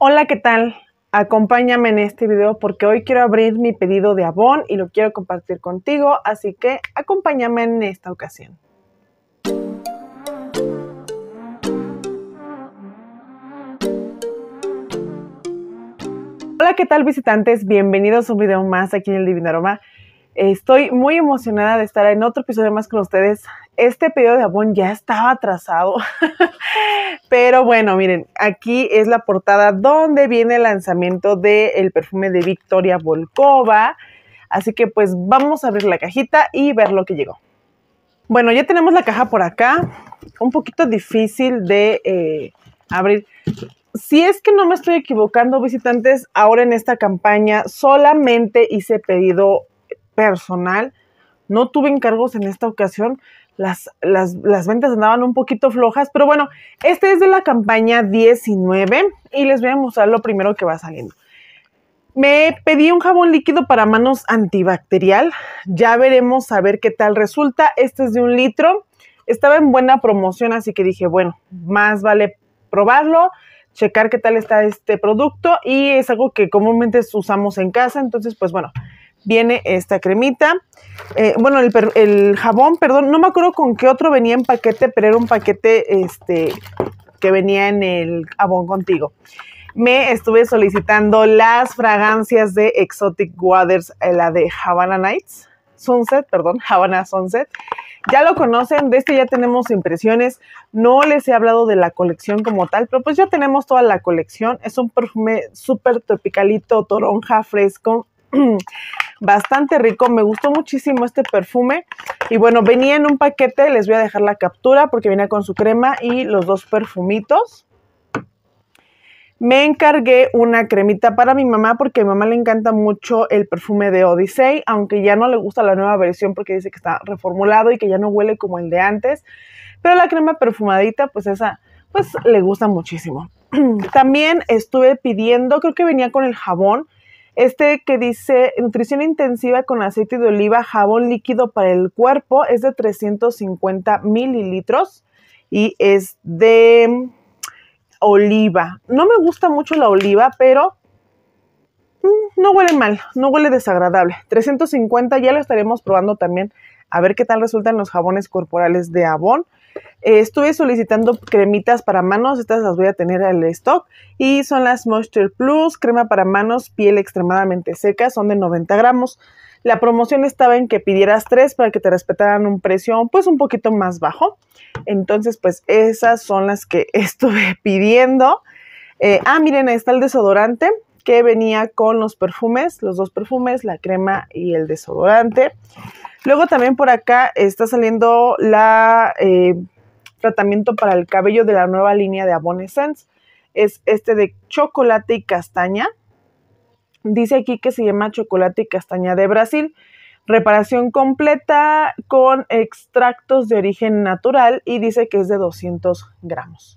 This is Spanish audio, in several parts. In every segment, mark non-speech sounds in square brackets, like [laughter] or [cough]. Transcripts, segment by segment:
Hola, ¿qué tal? Acompáñame en este video porque hoy quiero abrir mi pedido de Avon y lo quiero compartir contigo, así que acompáñame en esta ocasión. Hola, ¿qué tal visitantes? Bienvenidos a un video más aquí en el Divino Aroma. Estoy muy emocionada de estar en otro episodio más con ustedes. Este pedido de abón ya estaba atrasado, [laughs] pero bueno, miren, aquí es la portada donde viene el lanzamiento del perfume de Victoria Volkova. Así que pues vamos a abrir la cajita y ver lo que llegó. Bueno, ya tenemos la caja por acá. Un poquito difícil de eh, abrir. Si es que no me estoy equivocando, visitantes, ahora en esta campaña solamente hice pedido personal. No tuve encargos en esta ocasión. Las, las, las, ventas andaban un poquito flojas, pero bueno, este es de la campaña 19 y les voy a mostrar lo primero que va saliendo. Me pedí un jabón líquido para manos antibacterial. Ya veremos a ver qué tal resulta. Este es de un litro. Estaba en buena promoción, así que dije, bueno, más vale probarlo, checar qué tal está este producto y es algo que comúnmente usamos en casa. Entonces, pues bueno, viene esta cremita. Eh, bueno, el, jabón, perdón, no me acuerdo con qué otro venía en paquete, pero era un paquete este, que venía en el jabón contigo. Me estuve solicitando las fragancias de Exotic Waters, eh, la de Havana Nights, Sunset, perdón, [laughs] Havana Sunset. Ya lo conocen, de este ya tenemos impresiones. No les he hablado de la colección como tal, pero pues ya tenemos toda la colección. Es un perfume súper tropicalito, toronja, fresco. [clears throat] bastante rico. Me gustó muchísimo este perfume. Y bueno, venía en un paquete, les voy a dejar la captura porque venía con su crema y los dos perfumitos. Me encargué una cremita para mi mamá porque a mi mamá le encanta mucho el perfume de Odyssey, aunque ya no le gusta la nueva versión porque dice que está reformulado y que ya no huele como el de antes. Pero la crema perfumadita, pues esa, pues le gusta muchísimo. [clears throat] También estuve pidiendo, creo que venía con el jabón, este que dice nutrición intensiva con aceite de oliva, jabón líquido para el cuerpo, es de 350 mililitros y es de mm, oliva. No me gusta mucho la oliva, pero mm, no huele mal, no huele desagradable. 350 ya lo estaremos probando también a ver qué tal resultan los jabones corporales de Avon. Eh, estuve solicitando cremitas para manos, estas las voy a tener al stock y son las Moisture Plus, crema para manos, piel extremadamente seca, son de 90 gramos. La promoción estaba en que pidieras tres para que te respetaran un precio pues un poquito más bajo. Entonces pues esas son las que [laughs] estuve pidiendo. Eh, ah, miren, ahí está el desodorante que venía con los perfumes, los dos perfumes, la crema y el desodorante. Luego también por acá está saliendo el eh, tratamiento para el cabello de la nueva línea de Avon Es este de chocolate y castaña. Dice aquí que se llama chocolate y castaña de Brasil. Reparación completa con extractos de origen natural y dice que es de 200 gramos.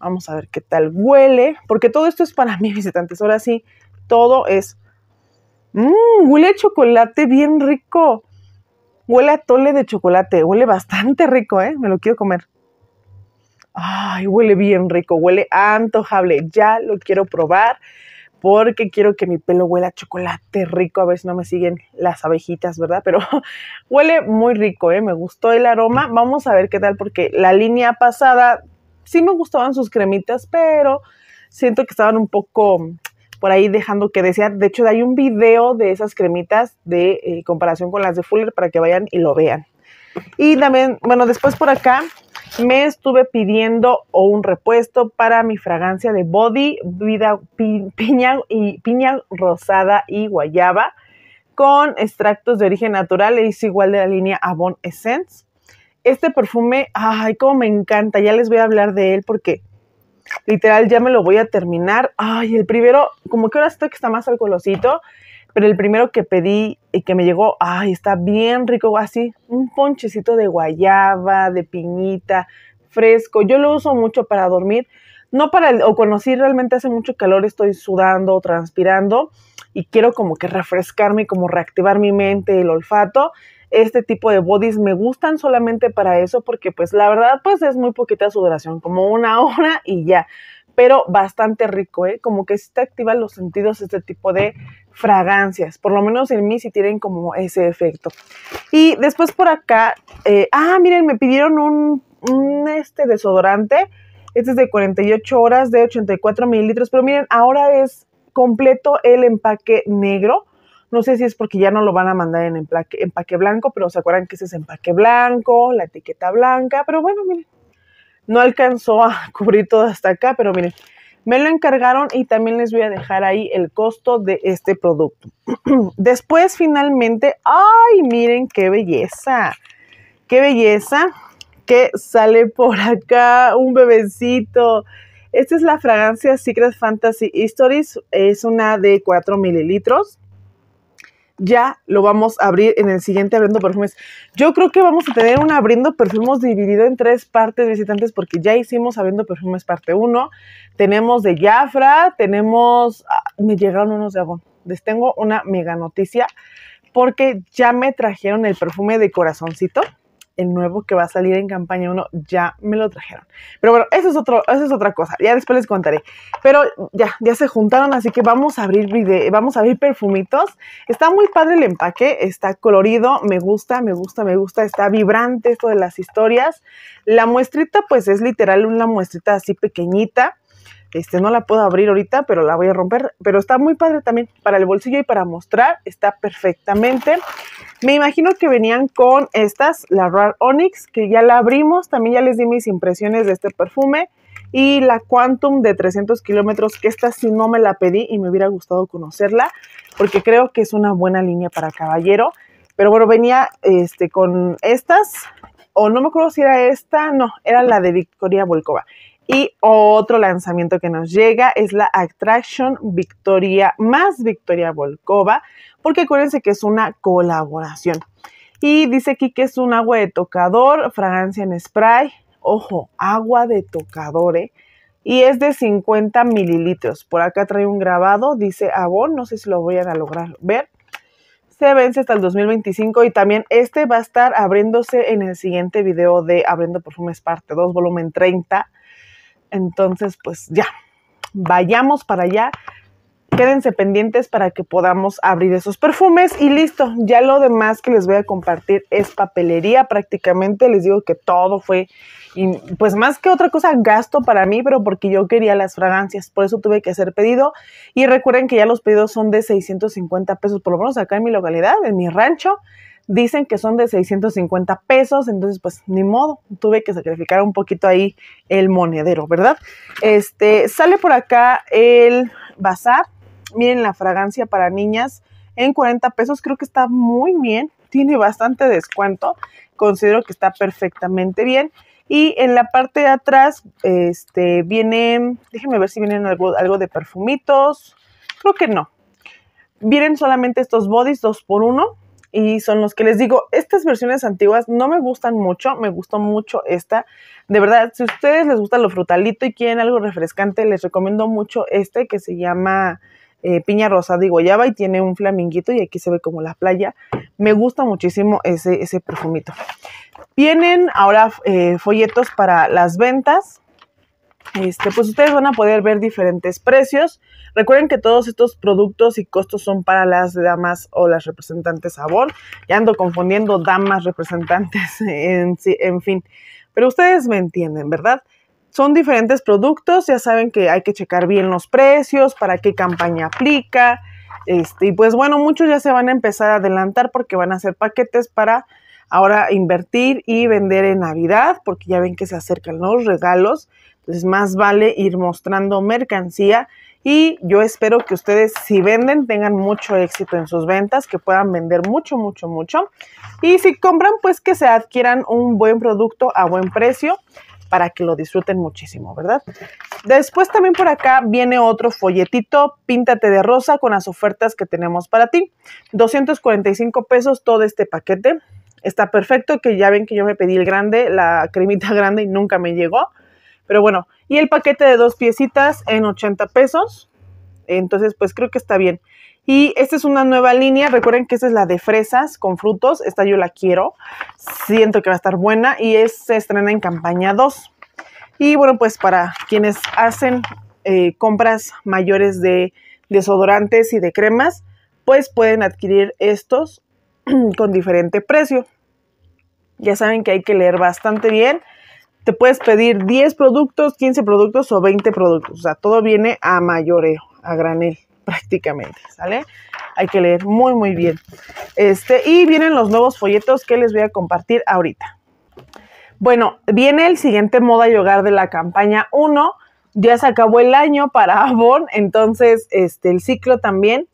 Vamos a ver qué tal huele, porque todo esto es para [laughs] mí, visitantes. Ahora sí, todo es... Mmm, huele chocolate bien rico. Huele a tole de chocolate. Huele bastante rico, ¿eh? Me lo quiero comer. Ay, huele bien rico, huele antojable. Ya lo quiero probar porque quiero que mi pelo huela a chocolate rico. A ver si no me siguen las abejitas, ¿verdad? Pero [laughs] huele muy rico, ¿eh? Me gustó el aroma. Vamos a ver qué tal porque la línea pasada sí me gustaban sus cremitas, pero siento que estaban un poco mm, por ahí dejando que desear. De hecho, hay un video de esas cremitas de eh, comparación con las de Fuller para que vayan y lo vean. Y también, bueno, después por acá me estuve pidiendo un repuesto para mi fragancia de body, vida, piña, y, piña rosada y guayaba con extractos de origen natural. Es igual de la línea Avon Essence. Este perfume, ay, cómo me encanta, ya les voy a hablar de él porque literal ya me lo voy a terminar. Ay, el primero, como que ahora estoy que está más alcoholosito, pero el primero que pedí y que me llegó, ay, está bien rico, así, un ponchecito de guayaba, de piñita, fresco. Yo lo uso mucho para dormir, no para, el, o sí realmente hace mucho calor, estoy sudando, transpirando y quiero como que refrescarme, como reactivar mi mente, el olfato este tipo de bodies me gustan solamente para eso porque pues la verdad pues es muy poquita sudoración, como una [laughs] hora y ya pero bastante rico, ¿eh? Como que sí te activan los sentidos este tipo de fragancias. Por lo menos en mí si tienen como ese efecto. Y después por acá, eh, ah, miren, me pidieron un, un, este desodorante. Este es de 48 horas de 84 mililitros, pero miren, ahora es completo el empaque negro. No sé si es porque ya no lo van a mandar en empaque, blanco, pero se acuerdan que ese es empaque blanco, la etiqueta blanca, pero bueno, miren, no alcanzó a [laughs] cubrir todo hasta acá, pero miren, me lo encargaron y también les voy a dejar ahí el costo de este producto. [clears throat] Después, finalmente, ay, miren qué belleza, qué belleza que sale por acá un bebecito. Esta es la fragancia Secret Fantasy Stories, es una de 4 mililitros ya lo vamos a abrir en el siguiente abriendo perfumes. Yo creo que vamos a tener un abriendo perfumes dividido en tres partes visitantes porque ya hicimos abriendo perfumes parte 1, tenemos de Jafra, tenemos ah, me llegaron unos de Avon. Les tengo una mega noticia porque ya me trajeron el perfume de corazoncito el nuevo que va a salir en campaña 1, ya me lo trajeron. Pero bueno, eso es, otro, eso es otra cosa, ya después les contaré. Pero ya, ya se juntaron, así que vamos a abrir vamos a abrir perfumitos. Está muy padre el empaque, está colorido, me gusta, me gusta, me gusta, está vibrante esto de las historias. La muestrita pues es literal una muestrita así pequeñita este, no la puedo abrir ahorita, pero la voy a romper. Pero está muy padre también para el bolsillo y para mostrar. Está perfectamente. Me imagino que venían con estas, la Rare Onyx, que ya la abrimos. También ya les di mis impresiones de este perfume. Y la Quantum de 300 kilómetros, que esta sí no me la pedí y me hubiera gustado conocerla, porque creo que es una buena línea para caballero. Pero bueno, venía este, con estas, o no me acuerdo si era esta, no, era la de Victoria Volkova. Y otro lanzamiento que nos llega es la Attraction Victoria más Victoria Volkova, porque acuérdense que es una colaboración. Y dice aquí que es un agua de tocador, fragancia en spray, ojo, agua de tocador, ¿eh? y es de 50 mililitros. Por acá trae un grabado, dice Avon, no sé si lo voy a lograr ver. Se vence hasta el 2025 y también este va a estar abriéndose en el siguiente video de Abriendo Perfumes Parte 2, volumen 30. Entonces, pues ya, vayamos para allá. Quédense pendientes para que podamos abrir esos perfumes y listo. Ya lo demás que les voy a compartir es papelería prácticamente. Les digo que todo fue, y pues más que otra cosa, gasto para mí, pero porque yo quería las fragancias. Por eso tuve que hacer pedido. Y recuerden que ya los pedidos son de 650 pesos, por lo menos acá en mi localidad, en mi rancho dicen que son de 650 pesos, entonces pues ni modo, tuve que sacrificar un poquito ahí el monedero, ¿verdad? Este, sale por acá el bazar, miren la fragancia para niñas en 40 pesos, creo que está muy bien, tiene bastante descuento, considero que está perfectamente bien. Y en la parte de atrás, este, viene, déjenme ver si vienen algo, algo de perfumitos, creo que no. Vienen solamente estos bodys dos por uno y son los que les digo, estas versiones antiguas no me gustan mucho, me gustó mucho esta. De verdad, si ustedes les gusta lo frutalito y quieren algo refrescante, les recomiendo mucho este que se llama eh, piña rosada y guayaba y tiene un flaminguito y aquí se ve como la playa. Me gusta muchísimo ese, ese perfumito. Vienen ahora eh, folletos para las ventas. Este, pues ustedes van a poder ver diferentes precios. Recuerden que todos estos productos y costos son para las damas o las representantes sabor. Ya ando confundiendo damas representantes, [laughs] en, fin. Pero ustedes me entienden, ¿verdad? Son diferentes productos, ya saben que hay que checar bien los precios, para qué campaña aplica. Este, y pues bueno, muchos ya se van a empezar a adelantar porque van a hacer paquetes para ahora invertir y vender en Navidad, porque ya ven que se acercan los regalos. Entonces, más vale ir mostrando mercancía y yo espero que ustedes si venden tengan mucho éxito en sus ventas, que puedan vender mucho, mucho, mucho. Y si compran, pues que se adquieran un buen producto a buen precio para que lo disfruten muchísimo, ¿verdad? Después también por acá viene otro folletito, píntate de rosa con las ofertas que tenemos para ti. 245 pesos todo este paquete. Está perfecto, que ya ven que yo me pedí el grande, la cremita [laughs] grande y nunca me llegó. Pero bueno, y el paquete de dos piecitas en 80 pesos. Entonces, pues creo que está bien. Y esta es una nueva línea. Recuerden que esta es la de fresas con frutos. Esta yo la quiero. Siento que va a estar buena. Y se estrena en campaña 2. Y bueno, pues para quienes hacen eh, compras mayores de desodorantes y de cremas, pues pueden adquirir estos [clears throat] con diferente precio. Ya saben que hay que leer bastante bien puedes pedir 10 productos, 15 productos o 20 productos. O sea, todo viene a mayoreo, a granel [laughs] prácticamente, ¿sale? Hay que leer muy, muy bien. Este, y vienen los nuevos folletos que les voy a compartir ahorita. Bueno, viene el siguiente moda y hogar de la campaña 1. Ya se acabó el año para [laughs] Avon, entonces este, el ciclo también.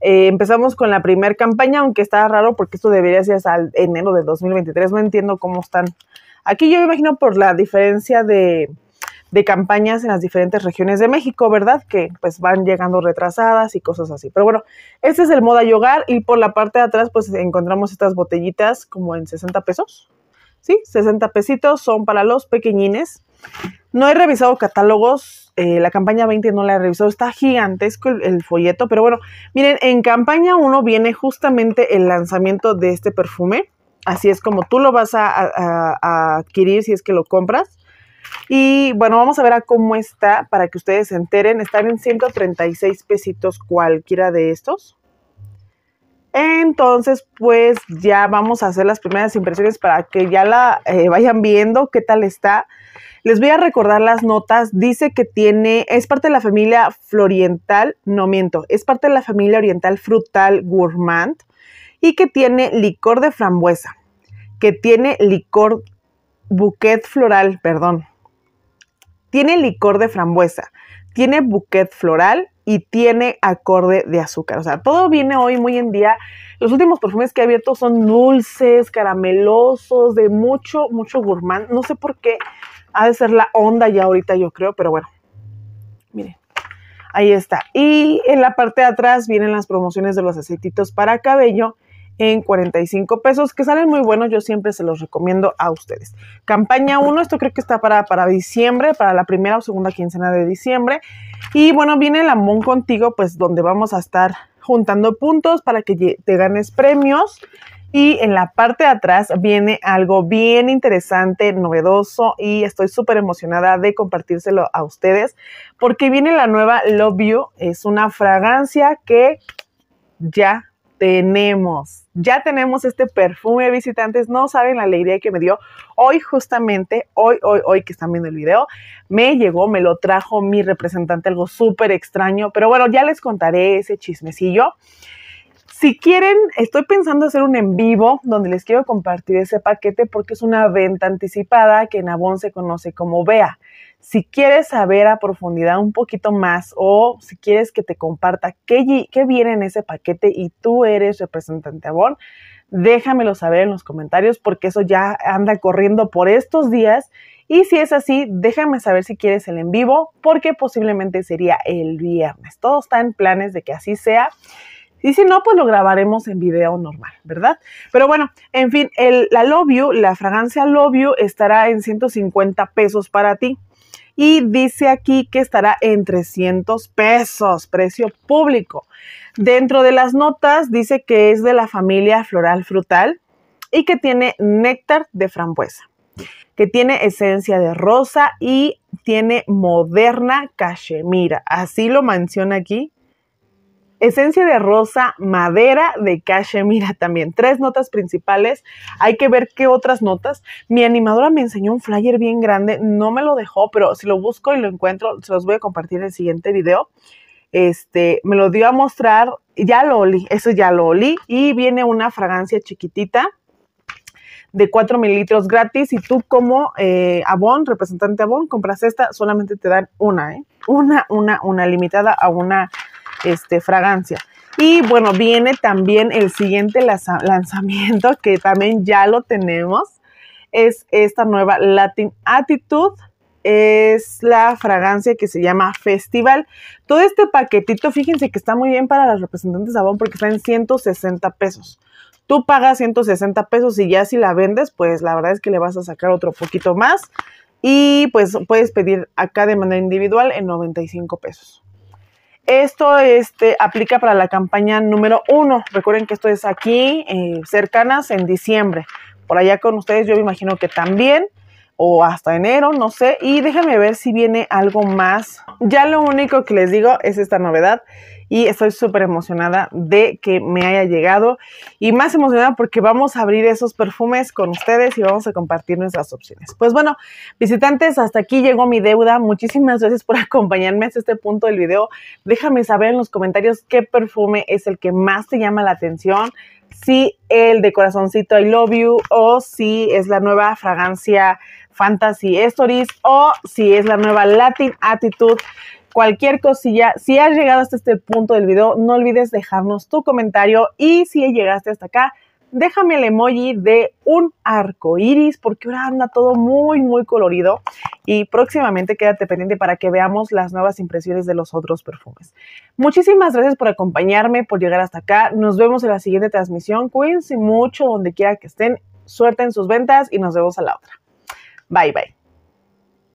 Eh, empezamos con la primera campaña, aunque está raro porque esto debería ser hasta enero de 2023. No entiendo cómo están Aquí yo me imagino por la diferencia de, campañas en las diferentes regiones de México, ¿verdad? Que pues van llegando retrasadas y cosas así. Pero bueno, este es el Moda Yogar y por la parte de atrás pues encontramos estas botellitas como en 60 pesos. ¿Sí? 60 pesitos son para los pequeñines. No he revisado catálogos, eh, la campaña 20 no la he revisado, está gigantesco el folleto, pero bueno, miren, en campaña 1 viene justamente el lanzamiento de este perfume así es como tú lo vas a, adquirir si es que lo compras. Y bueno, vamos a ver a cómo está para que ustedes se enteren. Están en 136 pesitos cualquiera de estos. Entonces, pues ya vamos a hacer las primeras impresiones para que ya la eh, vayan viendo qué tal está. Les voy a recordar las notas. Dice que tiene, es parte de la familia floriental, no miento, es parte de la familia oriental frutal gourmand y que tiene licor de frambuesa, que tiene licor, bouquet floral, perdón. Tiene licor de frambuesa, tiene bouquet floral y tiene acorde de azúcar. O sea, todo viene hoy muy en día. Los últimos perfumes que he abierto son dulces, caramelosos, de mucho, mucho gourmand. No sé por qué ha de ser la onda ya ahorita, yo creo, pero bueno. Miren, ahí está. Y en la parte de atrás vienen las promociones de los aceititos para cabello en 45 pesos, que salen muy buenos, yo siempre se los recomiendo a ustedes. Campaña 1, esto creo que está para, para diciembre, para la primera o segunda quincena de diciembre. Y bueno, viene el Amón contigo, pues donde vamos a estar juntando puntos para que te ganes premios. Y en la parte de atrás viene algo bien interesante, novedoso y estoy súper emocionada de compartírselo a ustedes porque viene la nueva Love You. Es una fragancia que ya tenemos. Ya tenemos este perfume visitantes. No saben la alegría que me dio hoy justamente, hoy, hoy, hoy que están viendo el video. Me llegó, me lo trajo mi representante, algo súper extraño. Pero bueno, ya les contaré ese chismecillo. Si quieren, estoy pensando hacer un en vivo donde les quiero compartir ese paquete porque es una venta anticipada que en Avon se conoce como Bea. Si quieres saber a profundidad un poquito más o si quieres que te comparta qué, viene en ese paquete y tú eres representante Avon, déjamelo saber en los comentarios porque eso ya anda corriendo por estos días. Y si es así, déjame saber si quieres el en vivo porque posiblemente sería el viernes. Todo está en planes de que así sea. Y si no, pues lo grabaremos en video normal, ¿verdad? Pero bueno, en fin, el, la Love You, la fragancia Love You estará en 150 pesos para ti y dice aquí que estará en 300 pesos, precio público. Dentro de las notas dice que es de la familia floral frutal y que tiene néctar de frambuesa, que tiene esencia de rosa y tiene moderna cachemira. Así lo menciona aquí Esencia de rosa, madera de Mira también. Tres notas principales. Hay que ver qué otras notas. Mi animadora me enseñó un flyer bien grande. No me lo dejó, pero si lo busco y lo encuentro, se los voy a compartir en el siguiente video. Este, me lo dio a mostrar. Ya lo olí, eso ya lo olí. Y viene una fragancia chiquitita de 4 mililitros gratis. Y tú, como eh, representante Avon, compras esta, solamente te dan una, ¿eh? Una, una, una, limitada a una este, fragancia. Y bueno, viene también el siguiente lanzamiento que también ya lo tenemos. Es esta nueva Latin Attitude. Es la fragancia que se llama Festival. Todo este paquetito, fíjense que está muy bien para las representantes de porque está en 160 pesos. Tú pagas 160 pesos y ya si la vendes, pues la verdad es que le vas a sacar otro poquito más. Y pues puedes pedir acá de manera individual en 95 pesos. Esto este, aplica para la campaña número uno. Recuerden que esto es aquí, eh, cercanas, en diciembre. Por allá con ustedes yo me imagino que también, o hasta enero, no sé. Y déjenme ver si viene algo más. Ya lo único que les digo es esta novedad, y estoy súper emocionada de que me haya llegado y más emocionada porque vamos a abrir esos perfumes con ustedes y vamos a compartir nuestras opciones. Pues bueno, visitantes, hasta aquí llegó mi deuda. Muchísimas gracias por [laughs] acompañarme hasta este punto del video. Déjame saber en los comentarios qué perfume es el que más te llama la atención. Si el de corazoncito I love you o si es la nueva fragancia Fantasy Stories o si es la nueva Latin Attitude cualquier cosilla. Si has llegado hasta este punto del video, no olvides dejarnos tu comentario y si llegaste hasta acá, déjame el emoji de un arco iris, porque ahora anda todo muy, muy colorido. Y próximamente quédate pendiente para que veamos las nuevas impresiones de los otros perfumes. Muchísimas gracias por acompañarme, por llegar hasta acá. Nos vemos en la siguiente transmisión. Cuídense mucho donde quiera que estén. Suerte en sus ventas y nos vemos a la otra. Bye, bye.